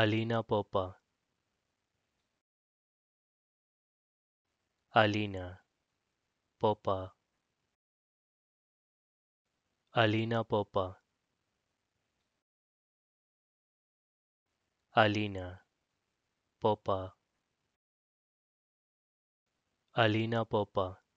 Alina Popa Alina Popa Alina Popa Alina Popa Alina Popa